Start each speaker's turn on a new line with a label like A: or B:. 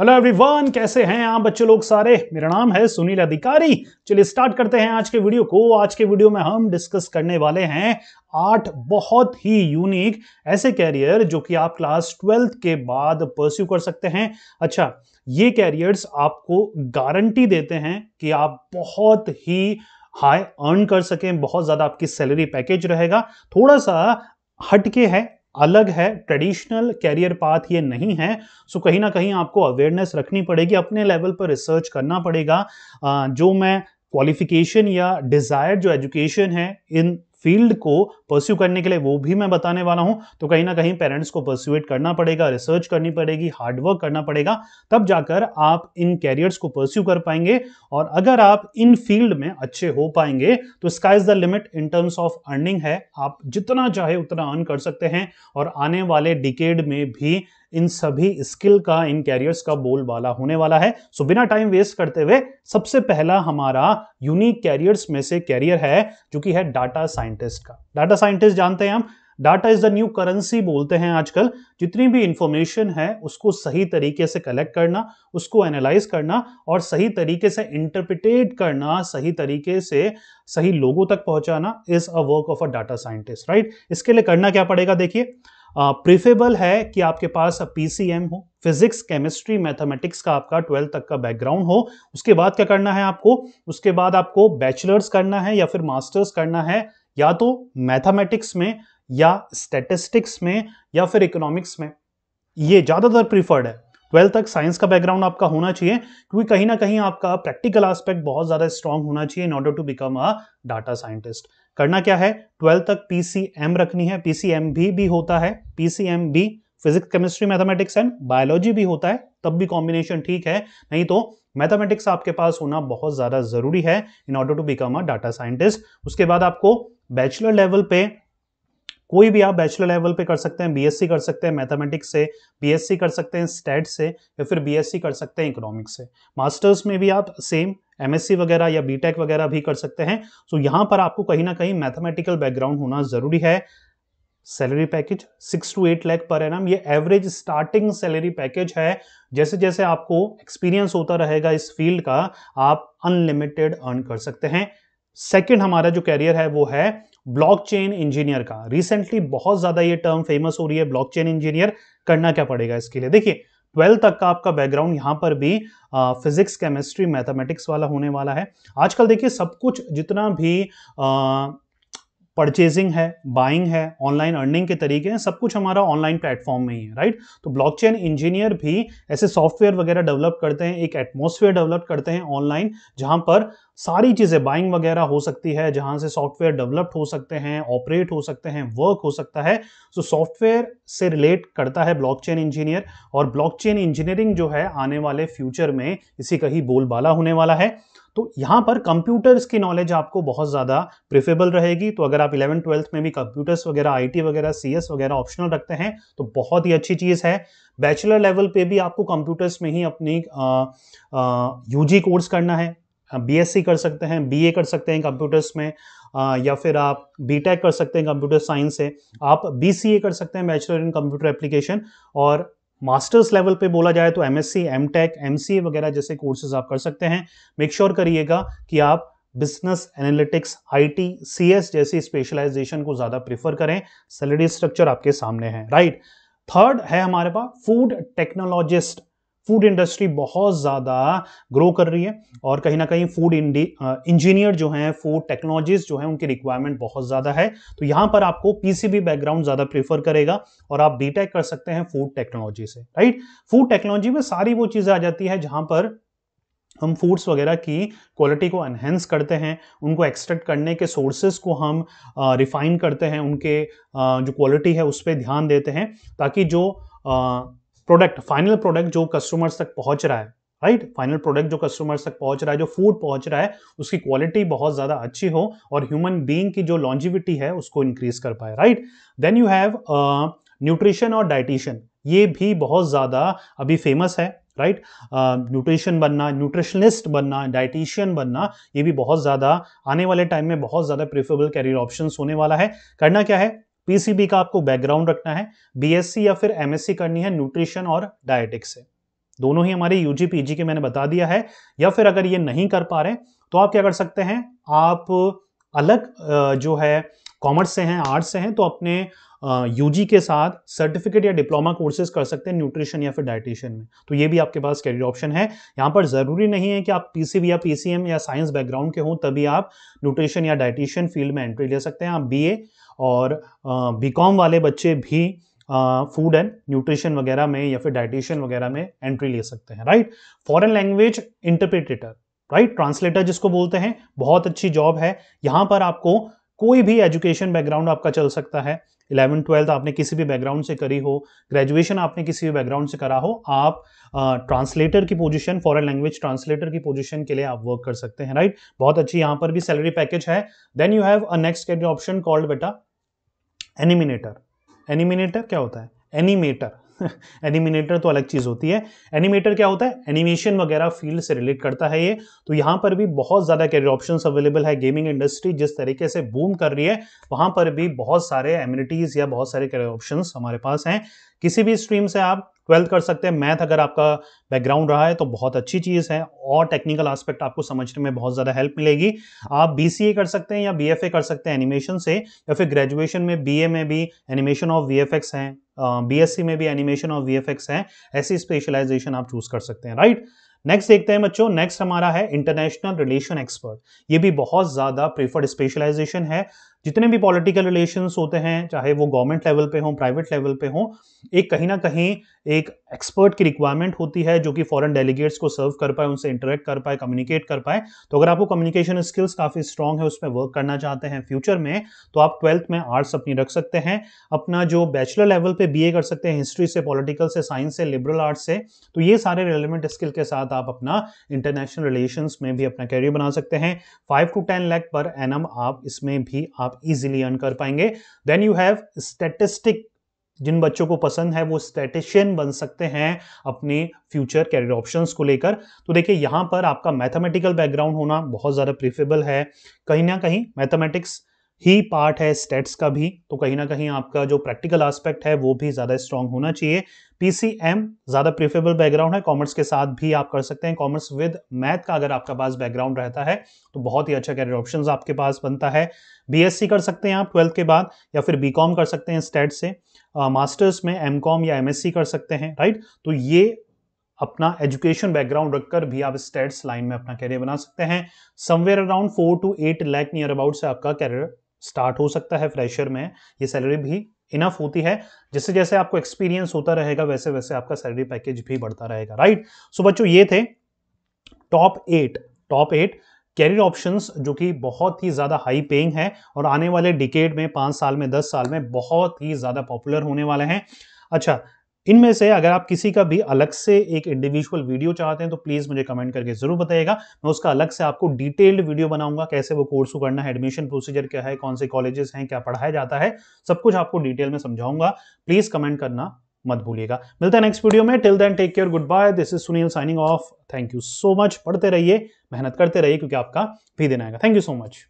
A: Hello everyone कैसे हैं आप बच्चे लोग सारे मेरा नाम है सुनील अधिकारी चलिए स्टार्ट करते हैं आज के वीडियो को आज के वीडियो में हम डिस्कस करने वाले हैं आठ बहुत ही यूनिक ऐसे कैरियर जो कि आप क्लास ट्वेल्थ के बाद परस्यू कर सकते हैं अच्छा ये कैरियर्स आपको गारंटी देते हैं कि आप बहुत ही हाई अर्न कर सकें बहुत ज़्यादा आपकी सैलरी पैकेज रहेगा थोड़ा सा हटके है अलग है ट्रेडिशनल कैरियर पाथ ये नहीं है सो कहीं ना कहीं आपको अवेयरनेस रखनी पड़ेगी अपने लेवल पर रिसर्च करना पड़ेगा जो मैं क्वालिफिकेशन या डिज़ायर जो एजुकेशन है इन फील्ड को परस्यू करने के लिए वो भी मैं बताने वाला हूं तो कहीं ना कहीं पेरेंट्स को परस्यूएट करना पड़ेगा रिसर्च करनी पड़ेगी हार्डवर्क करना पड़ेगा तब जाकर आप इन कैरियर्स को परस्यू कर पाएंगे और अगर आप इन फील्ड में अच्छे हो पाएंगे तो sky is the limit in terms of earning है आप जितना चाहे उतना अर्न कर सकते हैं और आने वाले डिकेड में भी इन सभी स्किल का इन कैरियर्स का बोलबाला होने वाला है सो बिना टाइम वेस्ट करते हुए सबसे पहला हमारा यूनिक कैरियर्स में से कैरियर है जो कि है डाटा साइंटिस्ट का डाटा साइंटिस्ट जानते हैं हम data is the new currency बोलते हैं आजकल जितनी भी इंफॉर्मेशन है उसको सही तरीके से कलेक्ट करना उसको एनालाइज करना और सही तरीके से इंटरप्रिटेट करना सही तरीके से सही लोगों तक पहुंचाना is a work of a data scientist right इसके लिए करना क्या पड़ेगा देखिए प्रिफेबल है कि आपके पास पीसीएम हो फिजिक्स केमिस्ट्री मैथमेटिक्स का आपका ट्वेल्थ तक का बैकग्राउंड हो उसके बाद क्या करना है आपको उसके बाद आपको बैचलर्स करना है या फिर मास्टर्स करना है या तो मैथमेटिक्स में या स्टेटिस्टिक्स में या फिर इकोनॉमिक्स में ये ज़्यादातर प्रीफर्ड है ट्वेल्थ तक साइंस का बैकग्राउंड आपका होना चाहिए क्योंकि कहीं ना कहीं आपका प्रैक्टिकल आस्पेक्ट बहुत ज़्यादा स्ट्रॉन्ग होना चाहिए in order to become a data scientist करना क्या है ट्वेल्थ तक पीसीएम रखनी है पीसीएम भी, भी होता है पीसीएम भी physics chemistry mathematics and biology भी होता है तब भी कॉम्बिनेशन ठीक है नहीं तो मैथमेटिक्स आपके पास होना बहुत ज़्यादा ज़रूरी है in order to become a data scientist उसके बाद आपको बैचलर लेवल पे कोई भी आप बैचलर लेवल पे कर सकते हैं बीएससी कर सकते हैं मैथमेटिक्स से बीएससी कर सकते हैं स्टेट से या फिर बीएससी कर सकते हैं इकोनॉमिक्स से मास्टर्स में भी आप सेम एमएससी वगैरह या बीटेक वगैरह भी कर सकते हैं सो so, यहाँ पर आपको कहीं ना कहीं मैथमेटिकल बैकग्राउंड होना ज़रूरी है salary package six to eight lakh per annum ये एवरेज स्टार्टिंग सैलरी पैकेज है जैसे जैसे आपको एक्सपीरियंस होता रहेगा इस फील्ड का आप अनलिमिटेड अर्न कर सकते हैं सेकेंड हमारा जो कैरियर है वो है ब्लॉकचेन इंजीनियर का रिसेंटली बहुत ज़्यादा ये टर्म फेमस हो रही है ब्लॉकचेन इंजीनियर करना क्या पड़ेगा इसके लिए देखिए ट्वेल्थ तक का आपका बैकग्राउंड यहाँ पर भी फिजिक्स केमिस्ट्री मैथमेटिक्स वाला होने वाला है आजकल देखिए सब कुछ जितना भी आ, परचेजिंग है बाइंग है ऑनलाइन अर्निंग के तरीके हैं सब कुछ हमारा ऑनलाइन प्लेटफॉर्म में ही है राइट तो ब्लॉकचेन इंजीनियर भी ऐसे सॉफ्टवेयर वगैरह डेवलप करते हैं एक एटमोसफेयर डेवलप करते हैं ऑनलाइन जहां पर सारी चीज़ें बाइंग वगैरह हो सकती है जहां से सॉफ्टवेयर डेवलप्ड हो सकते हैं ऑपरेट हो सकते हैं वर्क हो सकता है सो सॉफ्टवेयर से रिलेट करता है ब्लॉकचेन इंजीनियर और ब्लॉकचेन इंजीनियरिंग जो है आने वाले फ्यूचर में इसी का ही बोलबाला होने वाला है तो यहाँ पर कंप्यूटर्स की नॉलेज आपको बहुत ज़्यादा प्रेफेबल रहेगी तो अगर आप इलेवन ट्वेल्थ में भी कंप्यूटर्स वगैरह आईटी वगैरह सीएस वगैरह ऑप्शनल रखते हैं तो बहुत ही अच्छी चीज़ है बैचलर लेवल पे भी आपको कंप्यूटर्स में ही अपनी यूजी कोर्स करना है बीएससी हाँ, कर सकते हैं बीए कर सकते हैं कंप्यूटर्स में आ, या फिर आप बीटेक कर सकते हैं कंप्यूटर साइंस से आप बीसीए कर सकते हैं बैचलर इन कंप्यूटर एप्लीकेशन और मास्टर्स लेवल पे बोला जाए तो एमएससी, एमटेक, एमसीए वगैरह जैसे कोर्सेज आप कर सकते हैं मेक श्योर sure करिएगा कि आप बिजनेस एनालिटिक्स आईटी सीएस जैसी स्पेशलाइजेशन को ज़्यादा प्रेफर करें सैलरी स्ट्रक्चर आपके सामने है राइट right? थर्ड है हमारे पास फूड टेक्नोलॉजिस्ट फूड इंडस्ट्री बहुत ज़्यादा ग्रो कर रही है और कहीं ना कहीं फूड इंजीनियर जो हैं फूड टेक्नोलॉजीज जो हैं उनकी रिक्वायरमेंट बहुत ज़्यादा है तो यहाँ पर आपको पीसीबी बैकग्राउंड ज़्यादा प्रेफर करेगा और आप बीटेक कर सकते हैं फूड टेक्नोलॉजी से राइट फूड टेक्नोलॉजी में सारी वो चीज़ें आ जाती है जहाँ पर हम फूड्स वगैरह की क्वालिटी को एनहेंस करते हैं उनको एक्सट्रैक्ट करने के सोर्सेज को हम रिफाइन करते हैं उनके आ, जो क्वालिटी है उस पर ध्यान देते हैं ताकि जो आ, प्रोडक्ट फाइनल प्रोडक्ट जो कस्टमर्स तक पहुंच रहा है राइट फाइनल प्रोडक्ट जो कस्टमर्स तक पहुंच रहा है जो फूड पहुंच रहा है उसकी क्वालिटी बहुत ज़्यादा अच्छी हो और ह्यूमन बीइंग की जो लॉन्जिविटी है उसको इंक्रीज कर पाए right then you have nutrition और डाइटिशियन ये भी बहुत ज़्यादा अभी फेमस है राइट न्यूट्रिशन uh, बनना न्यूट्रिशनिस्ट बनना डाइटिशियन बनना ये भी बहुत ज़्यादा आने वाले टाइम में बहुत ज़्यादा प्रेफरेबल कैरियर ऑप्शन होने वाला है करना क्या है पीसीबी का आपको बैकग्राउंड रखना है बीएससी या फिर एमएससी करनी है न्यूट्रिशन और डायटिक्स से दोनों ही हमारे यूजी पीजी के मैंने बता दिया है या फिर अगर ये नहीं कर पा रहे तो आप क्या कर सकते हैं आप अलग जो है कॉमर्स से हैं आर्ट्स से हैं तो अपने यू uh, के साथ सर्टिफिकेट या डिप्लोमा कोर्सेज कर सकते हैं न्यूट्रिशन या फिर डाइटिशियन में तो ये भी आपके पास करियर ऑप्शन है यहाँ पर ज़रूरी नहीं है कि आप पी या पीसीएम या साइंस बैकग्राउंड के हों तभी आप न्यूट्रिशन या डाइटिशियन फील्ड में एंट्री ले सकते हैं आप बी और बी uh, वाले बच्चे भी फूड एंड न्यूट्रिशन वगैरह में या फिर डाइटिशियन वगैरह में एंट्री ले सकते हैं right foreign language interpreter right translator जिसको बोलते हैं बहुत अच्छी जॉब है यहाँ पर आपको कोई भी एजुकेशन बैकग्राउंड आपका चल सकता है इलेवन ट्वेल्थ आपने किसी भी बैकग्राउंड से करी हो ग्रेजुएशन आपने किसी भी बैकग्राउंड से करा हो आप ट्रांसलेटर uh, की पोजीशन फॉरेन लैंग्वेज ट्रांसलेटर की पोजीशन के लिए आप वर्क कर सकते हैं राइट right? बहुत अच्छी यहाँ पर भी सैलरी पैकेज है then you have a next cat option called बेटा एनिमिनेटर एनिमिनेटर क्या होता है एनिमेटर एनिमिनेटर तो अलग चीज़ होती है एनिमेटर क्या होता है एनिमेशन वगैरह फील्ड से रिलेट करता है ये तो यहाँ पर भी बहुत ज़्यादा कैरियर ऑप्शन अवेलेबल है गेमिंग इंडस्ट्री जिस तरीके से बूम कर रही है वहाँ पर भी बहुत सारे एम्यूनिटीज़ या बहुत सारे कैरियर ऑप्शन हमारे पास हैं किसी भी स्ट्रीम से आप ट्वेल्थ कर सकते हैं मैथ अगर आपका बैकग्राउंड रहा है तो बहुत अच्छी चीज़ है और टेक्निकल आस्पेक्ट आपको समझने में बहुत ज़्यादा हेल्प मिलेगी आप बी कर सकते हैं या बी कर सकते हैं एनिमेशन से या फिर ग्रेजुएशन में बी में भी एनिमेशन ऑफ वी है बीएससी uh, में भी एनिमेशन और एक्स है ऐसी स्पेशलाइजेशन आप चूज कर सकते हैं राइट नेक्स्ट देखते हैं बच्चों नेक्स्ट हमारा है इंटरनेशनल रिलेशन एक्सपर्ट ये भी बहुत ज़्यादा प्रीफर्ड स्पेशलाइजेशन है जितने भी पॉलिटिकल रिलेशन होते हैं चाहे वो गवर्नमेंट लेवल पे हो प्राइवेट लेवल पे हो एक कहीं ना कहीं एक एक्सपर्ट की रिक्वायरमेंट होती है जो कि फॉरेन डेलीगेट्स को सर्व कर पाए उनसे इंटरेक्ट कर पाए कम्युनिकेट कर पाए तो अगर आपको कम्युनिकेशन स्किल्स काफ़ी स्ट्रांग है उसमें वर्क करना चाहते हैं फ्यूचर में तो आप ट्वेल्थ में आर्ट्स अपनी रख सकते हैं अपना जो बैचलर लेवल पर बी कर सकते हैं हिस्ट्री से पॉलिटिकल से साइंस से लिबरल आर्ट्स से तो ये सारे रेलिवेंट स्किल के साथ आप अपना इंटरनेशनल रिलेशन में भी अपना कैरियर बना सकते हैं five to ten lakh per annum आप इसमें भी आप आप इजिली अर्न कर पाएंगे देन यू हैव स्टेटिस्टिक जिन बच्चों को पसंद है वो स्टेटिशियन बन सकते हैं अपने फ्यूचर कैरियर ऑप्शंस को लेकर तो देखिए यहाँ पर आपका मैथमेटिकल बैकग्राउंड होना बहुत ज़्यादा प्रीफेबल है कहीं ना कहीं मैथमेटिक्स ही पार्ट है स्टेट्स का भी तो कहीं ना कहीं आपका जो प्रैक्टिकल एस्पेक्ट है वो भी ज़्यादा स्ट्रांग होना चाहिए पीसीएम ज़्यादा प्रीफेबल बैकग्राउंड है कॉमर्स के साथ भी आप कर सकते हैं कॉमर्स विद मैथ का अगर आपका पास बैकग्राउंड रहता है तो बहुत ही अच्छा कैरियर ऑप्शन आपके पास बनता है बी कर सकते हैं आप ट्वेल्थ के बाद या फिर बी कर सकते हैं स्टेट से मास्टर्स में एम या एमएससी कर सकते हैं राइट तो ये अपना एजुकेशन बैकग्राउंड रखकर भी आप स्टेट्स लाइन में अपना कैरियर बना सकते हैं somewhere around four to eight lakh near about से आपका कैरियर स्टार्ट हो सकता है फ्रेशर में ये सैलरी भी इनफ होती है जैसे जैसे आपको एक्सपीरियंस होता रहेगा वैसे वैसे आपका सैलरी पैकेज भी बढ़ता रहेगा राइट सो बच्चों ये थे top eight top eight career options जो कि बहुत ही ज़्यादा हाई पेइंग है और आने वाले डिकेड में पांच साल में दस साल में बहुत ही ज़्यादा पॉपुलर होने वाले हैं अच्छा इनमें से अगर आप किसी का भी अलग से एक इंडिविजुअल वीडियो चाहते हैं तो प्लीज़ मुझे कमेंट करके ज़रूर बताइएगा मैं उसका अलग से आपको डिटेल्ड वीडियो बनाऊंगा कैसे वो कोर्स को करना है एडमिशन प्रोसीजर क्या है कौन से कॉलेजेस हैं क्या पढ़ाया जाता है सब कुछ आपको डिटेल में समझाऊंगा प्लीज़ कमेंट करना मत भूलिएगा मिलता है नेक्स्ट वीडियो में till then take care good bye this is Sunil signing off thank you so much पढ़ते रहिए मेहनत करते रहिए क्योंकि आपका भी दिन आएगा थैंक यू सो मच